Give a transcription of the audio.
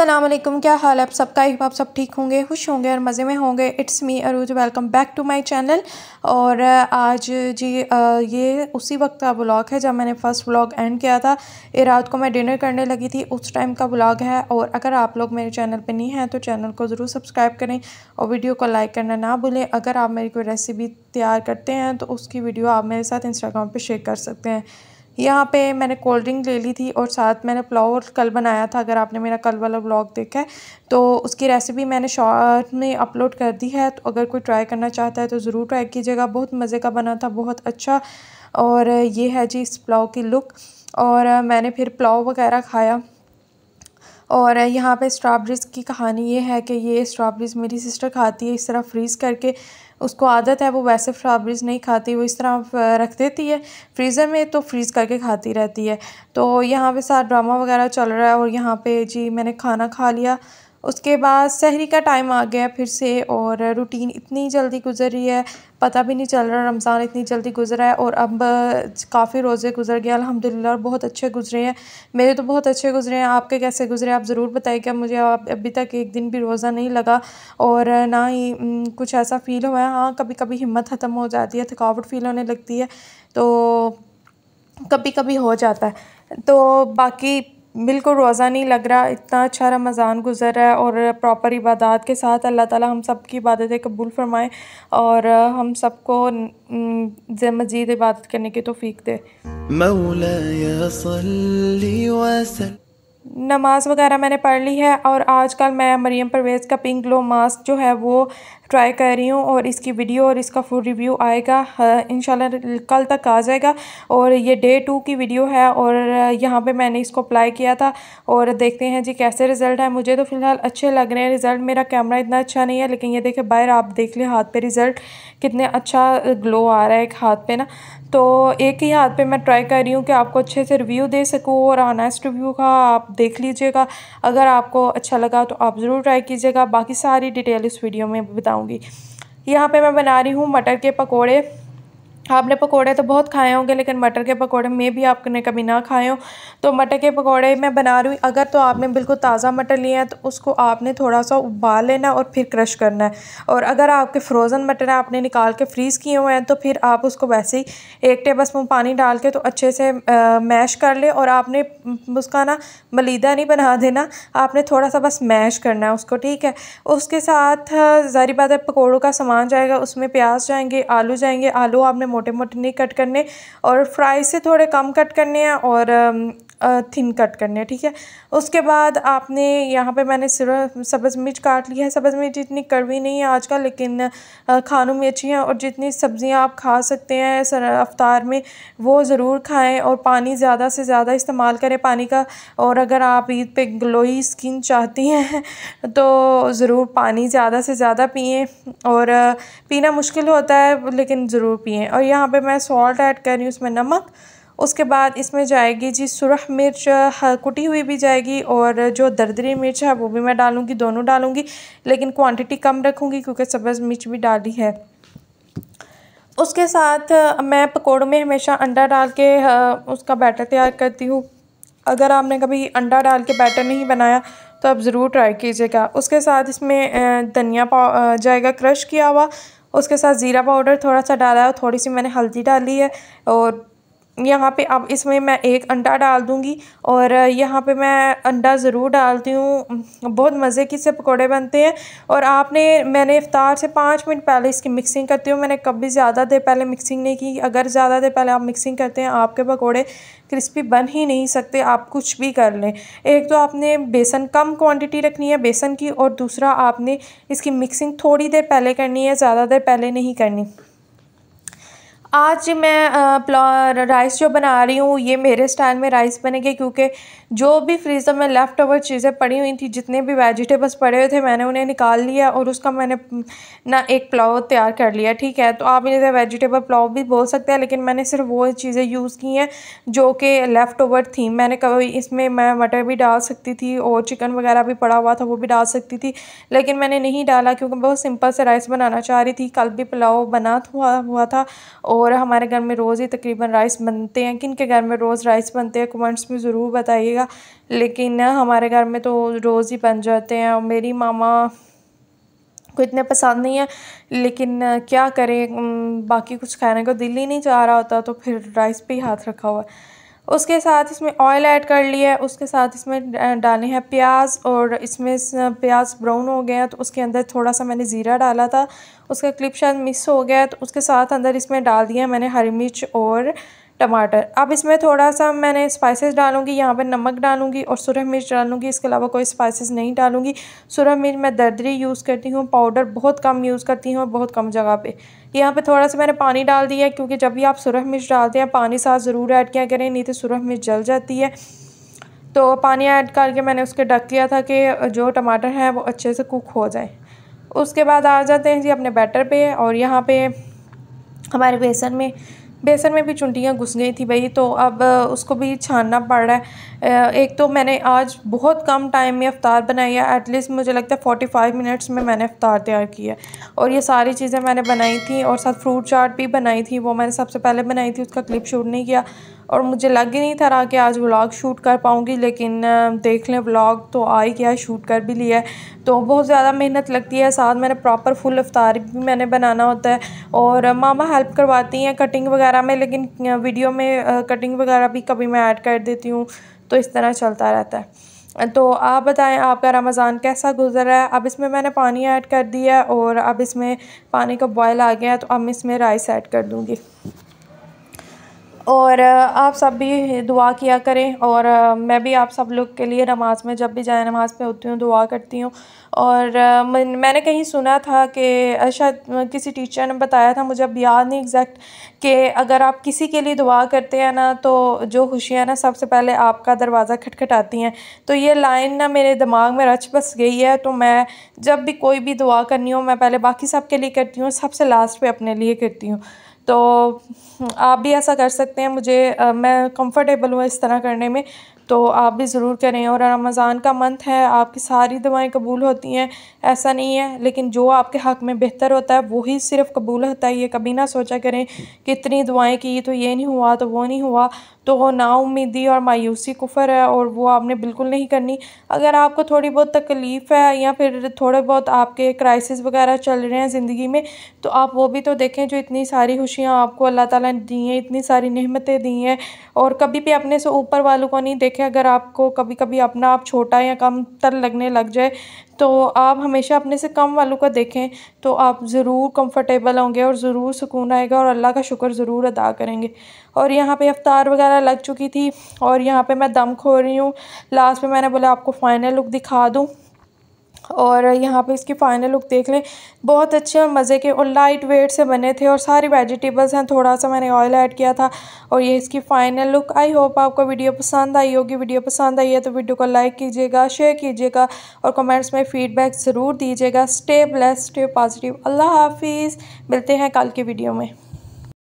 असलम क्या हाल है आप सबका एक आप सब ठीक होंगे खुश होंगे और मज़े में होंगे it's me Arooj welcome back to my channel और आज जी ये उसी वक्त का ब्लॉग है जब मैंने फ़र्स्ट ब्लॉग एंड किया था ये रात को मैं डिनर करने लगी थी उस टाइम का ब्लॉग है और अगर आप लोग मेरे चैनल पर नहीं हैं तो चैनल को ज़रूर सब्सक्राइब करें और वीडियो को लाइक करना ना भूलें अगर आप मेरी कोई रेसिपी तैयार करते हैं तो उसकी वीडियो आप मेरे साथ इंस्टाग्राम पर शेयर कर सकते हैं यहाँ पे मैंने कोल्ड ड्रिंक ले ली थी और साथ मैंने पुलाव और कल बनाया था अगर आपने मेरा कल वाला ब्लॉग देखा है तो उसकी रेसिपी मैंने शॉर्ट में अपलोड कर दी है तो अगर कोई ट्राई करना चाहता है तो ज़रूर ट्राई कीजिएगा बहुत मज़े का बना था बहुत अच्छा और ये है जी इस पुलाव की लुक और मैंने फिर पुलाव वगैरह खाया और यहाँ पे स्ट्रॉबेरीज़ की कहानी ये है कि ये स्ट्रॉबेरीज़ मेरी सिस्टर खाती है इस तरह फ्रीज़ करके उसको आदत है वो वैसे फ्राबरीज नहीं खाती वो इस तरह रख देती है फ्रीज़र में तो फ्रीज़ करके खाती रहती है तो यहाँ पे सारा ड्रामा वगैरह चल रहा है और यहाँ पे जी मैंने खाना खा लिया उसके बाद सहरी का टाइम आ गया फिर से और रूटीन इतनी जल्दी गुजर रही है पता भी नहीं चल रहा रमज़ान इतनी जल्दी गुजरा है और अब काफ़ी रोज़े गुजर गए अलहमदिल्ला और बहुत अच्छे गुजरे हैं मेरे तो बहुत अच्छे गुजरे हैं आपके कैसे गुजरे आप ज़रूर बताइएगा मुझे आप अभी तक एक दिन भी रोज़ा नहीं लगा और ना ही कुछ ऐसा फ़ील हुआ है हाँ कभी कभी हिम्मत ख़त्म हो जाती है थकावट फ़ील होने लगती है तो कभी कभी हो जाता है तो बाकी बिल्कुल रोज़ा नहीं लग रहा इतना अच्छा रमज़ान गुजर रहा है और प्रॉपर इबादत के साथ अल्लाह ताला हम सब की इबादतें कबूल फरमाए और हम सबको मज़ीद इबादत करने की तोफ़ीक दे नमाज़ वगैरह मैंने पढ़ ली है और आजकल मैं मरीम परवेज़ का पिंक ग्लो मास्क जो है वो ट्राई कर रही हूँ और इसकी वीडियो और इसका फुल रिव्यू आएगा इन कल तक आ जाएगा और ये डे टू की वीडियो है और यहाँ पे मैंने इसको अप्लाई किया था और देखते हैं जी कैसे रिज़ल्ट है मुझे तो फ़िलहाल अच्छे लग रहे हैं रिज़ल्ट मेरा कैमरा इतना अच्छा नहीं है लेकिन ये देखे बाहर आप देख लें हाथ पे रिज़ल्ट कितने अच्छा ग्लो आ रहा है एक हाथ पे ना तो एक ही हाथ पे मैं ट्राई कर रही हूँ कि आपको अच्छे से रिव्यू दे सकूँ और ऑनेस्ट रिव्यू का आप देख लीजिएगा अगर आपको अच्छा लगा तो आप ज़रूर ट्राई कीजिएगा बाकी सारी डिटेल इस वीडियो में बताऊँ बनाऊँगी यहाँ पे मैं बना रही हूँ मटर के पकोड़े आपने पकोड़े तो बहुत खाए होंगे लेकिन मटर के पकोड़े में भी आपने कभी ना खाए हो तो मटर के पकोड़े मैं बना रही हूँ अगर तो आपने बिल्कुल ताज़ा मटर लिया है तो उसको आपने थोड़ा सा उबाल लेना और फिर क्रश करना है और अगर आपके फ्रोज़न मटर आपने निकाल के फ्रीज़ किए हुए हैं तो फिर आप उसको वैसे ही एक टेबल स्पून पानी डाल के तो अच्छे से आ, मैश कर ले और आपने उसका ना मलीदा नहीं बना देना आपने थोड़ा सा बस मैश करना है उसको ठीक है उसके साथ ज़ारी बात है पकौड़ों का सामान जाएगा उसमें प्याज जाएंगे आलू जाएंगे आलू आपने मोटे मोटे नहीं कट करने और फ्राई से थोड़े कम कट करने हैं और um, थिन कट करने ठीक है उसके बाद आपने यहाँ पे मैंने सिर्फ सब्ज़ मिर्च काट ली है सब्ज़ मिर्च इतनी कड़वी नहीं है आज का लेकिन खानों में अच्छी हैं और जितनी सब्ज़ियाँ आप खा सकते हैं सर अफ्तार में वो ज़रूर खाएँ और पानी ज़्यादा से ज़्यादा इस्तेमाल करें पानी का और अगर आप ईद पे ग्लोई स्किन चाहती हैं तो ज़रूर पानी ज़्यादा से ज़्यादा पिए और पीना मुश्किल होता है लेकिन ज़रूर पिए और यहाँ पर मैं सॉल्ट ऐड कर रही हूँ उसमें नमक उसके बाद इसमें जाएगी जी सुरख मिर्च कुटी हुई भी जाएगी और जो दरदरी मिर्च है वो भी मैं डालूँगी दोनों डालूँगी लेकिन क्वांटिटी कम रखूँगी क्योंकि सब्ज़ मिर्च भी डाली है उसके साथ मैं पकौड़ों में हमेशा अंडा डाल के उसका बैटर तैयार करती हूँ अगर आपने कभी अंडा डाल के बैटर नहीं बनाया तो आप ज़रूर ट्राई कीजिएगा उसके साथ इसमें धनिया पा जाएगा क्रश किया हुआ उसके साथ ज़ीरा पाउडर थोड़ा सा डाला है थोड़ी सी मैंने हल्दी डाली है और यहाँ पे अब इसमें मैं एक अंडा डाल दूँगी और यहाँ पे मैं अंडा ज़रूर डालती हूँ बहुत मज़े की से पकोड़े बनते हैं और आपने मैंने इफ़ार से पाँच मिनट पहले इसकी मिक्सिंग करती हूँ मैंने कभी ज़्यादा देर पहले मिक्सिंग नहीं की अगर ज़्यादा देर पहले आप मिक्सिंग करते हैं आपके पकौड़े क्रिस्पी बन ही नहीं सकते आप कुछ भी कर लें एक तो आपने बेसन कम क्वान्टिटी रखनी है बेसन की और दूसरा आपने इसकी मिक्सिंग थोड़ी देर पहले करनी है ज़्यादा देर पहले नहीं करनी आज मैं राइस जो बना रही हूँ ये मेरे स्टाइल में राइस बनेगी क्योंकि जो भी फ्रीज़र में लेफ़्ट ओवर चीज़ें पड़ी हुई थी जितने भी वेजिटेबल्स पड़े हुए थे मैंने उन्हें निकाल लिया और उसका मैंने ना एक पुलाव तैयार कर लिया ठीक है तो आप इसे वेजिटेबल पुलाव भी बोल सकते हैं लेकिन मैंने सिर्फ वो चीज़ें यूज़ की हैं जो कि लेफ़्ट ओवर थी मैंने कभी इसमें मैं मटर भी डाल सकती थी और चिकन वगैरह भी पड़ा हुआ था वो भी डाल सकती थी लेकिन मैंने नहीं डाला क्योंकि बहुत सिंपल से राइस बनाना चाह रही थी कल भी पुलाव बना हुआ हुआ था और और हमारे घर में रोज़ ही तकरीबन राइस बनते हैं किन के घर में रोज़ राइस बनते हैं कमेंट्स में ज़रूर बताइएगा लेकिन हमारे घर में तो रोज़ ही बन जाते हैं और मेरी मामा को इतने पसंद नहीं है लेकिन क्या करें बाकी कुछ खाने को दिल ही नहीं चाह रहा होता तो फिर राइस पे ही हाथ रखा हुआ है उसके साथ इसमें ऑयल ऐड कर लिया है उसके साथ इसमें डाले हैं प्याज और इसमें प्याज ब्राउन हो गया तो उसके अंदर थोड़ा सा मैंने ज़ीरा डाला था उसका क्लिप शायद मिस हो गया तो उसके साथ अंदर इसमें डाल दिया मैंने हरी मिर्च और टमाटर अब इसमें थोड़ा सा मैंने स्पाइसेस डालूंगी यहाँ पर नमक डालूंगी और सुरह मिर्च डालूंगी इसके अलावा कोई स्पाइसेस नहीं डालूंगी सुरह मिर्च मैं दर्दरी यूज़ करती हूँ पाउडर बहुत कम यूज़ करती हूँ और बहुत कम जगह पे यहाँ पे थोड़ा सा मैंने पानी डाल दिया है क्योंकि जब भी आप सुरह मिर्च डालते हैं पानी साथ ज़रूर ऐड किया करें नहीं तो सुरह मिर्च जल जाती है तो पानी ऐड करके मैंने उसके ढक लिया था कि जो टमाटर हैं वो अच्छे से कुक हो जाए उसके बाद आ जाते हैं जी अपने बैटर पर और यहाँ पर हमारे बेसन में बेसन में भी चुंटियाँ घुस गई थी भाई तो अब उसको भी छानना पड़ रहा है एक तो मैंने आज बहुत कम टाइम में अफ्तार बनाया एटलीस्ट मुझे लगता है फोर्टी फाइव मिनट्स में मैंने अफ्तार तैयार किया और ये सारी चीज़ें मैंने बनाई थी और साथ फ्रूट चाट भी बनाई थी वो मैंने सबसे पहले बनाई थी उसका क्लिप शूट नहीं किया और मुझे लग ही नहीं था रहा कि आज व्लॉग शूट कर पाऊँगी लेकिन देख लें व्लॉग तो आ ही गया शूट कर भी लिया है तो बहुत ज़्यादा मेहनत लगती है साथ मैंने प्रॉपर फुल अफ्तार भी मैंने बनाना होता है और मामा हेल्प करवाती हैं कटिंग वगैरह में लेकिन वीडियो में कटिंग वगैरह भी कभी मैं ऐड कर देती हूँ तो इस तरह चलता रहता है तो आप बताएं आपका रमज़ान कैसा गुजर रहा है अब इसमें मैंने पानी ऐड कर दिया और अब इसमें पानी का बॉयल आ गया है तो अब इसमें राइस ऐड कर दूँगी और आप सब भी दुआ किया करें और मैं भी आप सब लोग के लिए नमाज़ में जब भी जाए नमाज़ पे होती हूँ दुआ करती हूँ और मैंने कहीं सुना था कि शायद किसी टीचर ने बताया था मुझे अब याद नहीं एग्जैक्ट कि अगर आप किसी के लिए दुआ करते हैं ना तो जो खुशियाँ ना सबसे पहले आपका दरवाज़ा खटखटाती हैं तो ये लाइन ना मेरे दिमाग में रच बस गई है तो मैं जब भी कोई भी दुआ करनी हो मैं पहले बाकी सब के लिए करती हूँ सबसे लास्ट पर अपने लिए करती हूँ तो आप भी ऐसा कर सकते हैं मुझे आ, मैं कंफर्टेबल हूँ इस तरह करने में तो आप भी ज़रूर करें और रमज़ान का मंथ है आपकी सारी दवाएं कबूल होती हैं ऐसा नहीं है लेकिन जो आपके हक़ में बेहतर होता है वही सिर्फ कबूल होता है ये कभी ना सोचा करें कि इतनी दवाएँ की तो ये नहीं हुआ तो वो नहीं हुआ तो वो नाउमीदी और मायूसी कुफर है और वो आपने बिल्कुल नहीं करनी अगर आपको थोड़ी बहुत तकलीफ़ है या फिर थोड़े बहुत आपके क्राइसिस वगैरह चल रहे हैं ज़िंदगी में तो आप वो भी तो देखें जो इतनी सारी खुशियाँ आपको अल्लाह ताला ने दी हैं इतनी सारी नहमतें दी हैं और कभी भी अपने से ऊपर वालों को नहीं देखें अगर आपको कभी कभी अपना आप छोटा या कम तर लगने लग जाए तो आप हमेशा अपने से कम वालों का देखें तो आप ज़रूर कंफर्टेबल होंगे और ज़रूर सुकून आएगा और अल्लाह का शुक्र ज़रूर अदा करेंगे और यहाँ पे अवतार वगैरह लग चुकी थी और यहाँ पे मैं दम खो रही हूँ लास्ट में मैंने बोला आपको फ़ाइनल लुक दिखा दूँ और यहाँ पे इसकी फ़ाइनल लुक देख लें बहुत अच्छे और मज़े के और लाइट वेट से बने थे और सारे वेजिटेबल्स हैं थोड़ा सा मैंने ऑयल ऐड किया था और ये इसकी फ़ाइनल लुक आई होप आपको वीडियो पसंद आई होगी वीडियो पसंद आई है तो वीडियो को लाइक कीजिएगा शेयर कीजिएगा और कमेंट्स में फ़ीडबैक ज़रूर दीजिएगा स्टे ब्लेस स्टे पॉजिटिव अल्लाह हाफिज़ मिलते हैं कल की वीडियो में